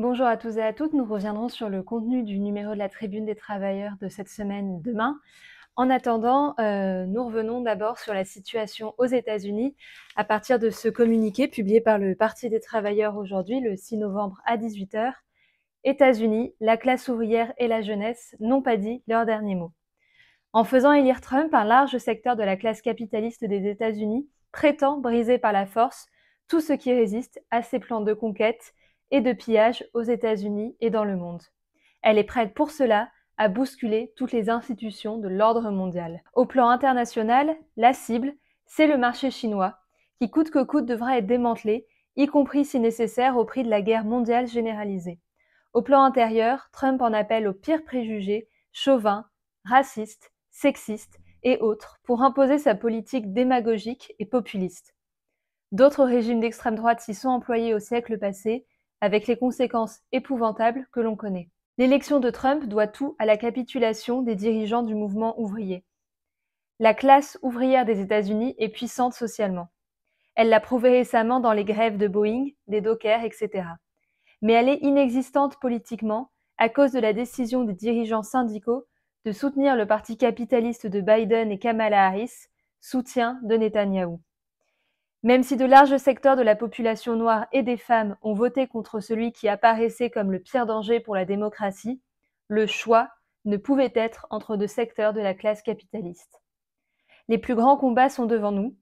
Bonjour à tous et à toutes, nous reviendrons sur le contenu du numéro de la Tribune des travailleurs de cette semaine demain. En attendant, euh, nous revenons d'abord sur la situation aux États-Unis à partir de ce communiqué publié par le Parti des travailleurs aujourd'hui, le 6 novembre à 18h. États-Unis, la classe ouvrière et la jeunesse n'ont pas dit leur dernier mot. En faisant élire Trump, un large secteur de la classe capitaliste des États-Unis prétend briser par la force tout ce qui résiste à ses plans de conquête et de pillage aux États-Unis et dans le monde. Elle est prête pour cela à bousculer toutes les institutions de l'ordre mondial. Au plan international, la cible, c'est le marché chinois, qui coûte que coûte devra être démantelé, y compris si nécessaire au prix de la guerre mondiale généralisée. Au plan intérieur, Trump en appelle aux pires préjugés, chauvins, racistes, sexistes et autres, pour imposer sa politique démagogique et populiste. D'autres régimes d'extrême droite s'y sont employés au siècle passé, avec les conséquences épouvantables que l'on connaît. L'élection de Trump doit tout à la capitulation des dirigeants du mouvement ouvrier. La classe ouvrière des États-Unis est puissante socialement. Elle l'a prouvé récemment dans les grèves de Boeing, des dockers, etc. Mais elle est inexistante politiquement à cause de la décision des dirigeants syndicaux de soutenir le parti capitaliste de Biden et Kamala Harris, soutien de Netanyahu. Même si de larges secteurs de la population noire et des femmes ont voté contre celui qui apparaissait comme le pire danger pour la démocratie, le choix ne pouvait être entre deux secteurs de la classe capitaliste. Les plus grands combats sont devant nous.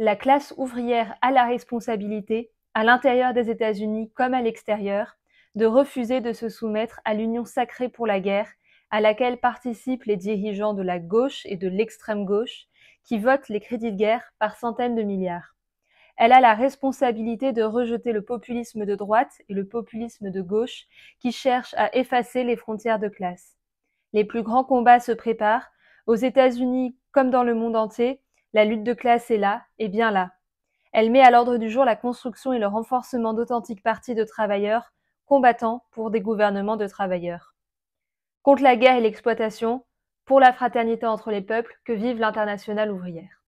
La classe ouvrière a la responsabilité, à l'intérieur des États-Unis comme à l'extérieur, de refuser de se soumettre à l'union sacrée pour la guerre à laquelle participent les dirigeants de la gauche et de l'extrême gauche qui votent les crédits de guerre par centaines de milliards elle a la responsabilité de rejeter le populisme de droite et le populisme de gauche qui cherchent à effacer les frontières de classe. Les plus grands combats se préparent. Aux États-Unis comme dans le monde entier, la lutte de classe est là, et bien là. Elle met à l'ordre du jour la construction et le renforcement d'authentiques partis de travailleurs combattant pour des gouvernements de travailleurs. Contre la guerre et l'exploitation, pour la fraternité entre les peuples, que vive l'internationale ouvrière.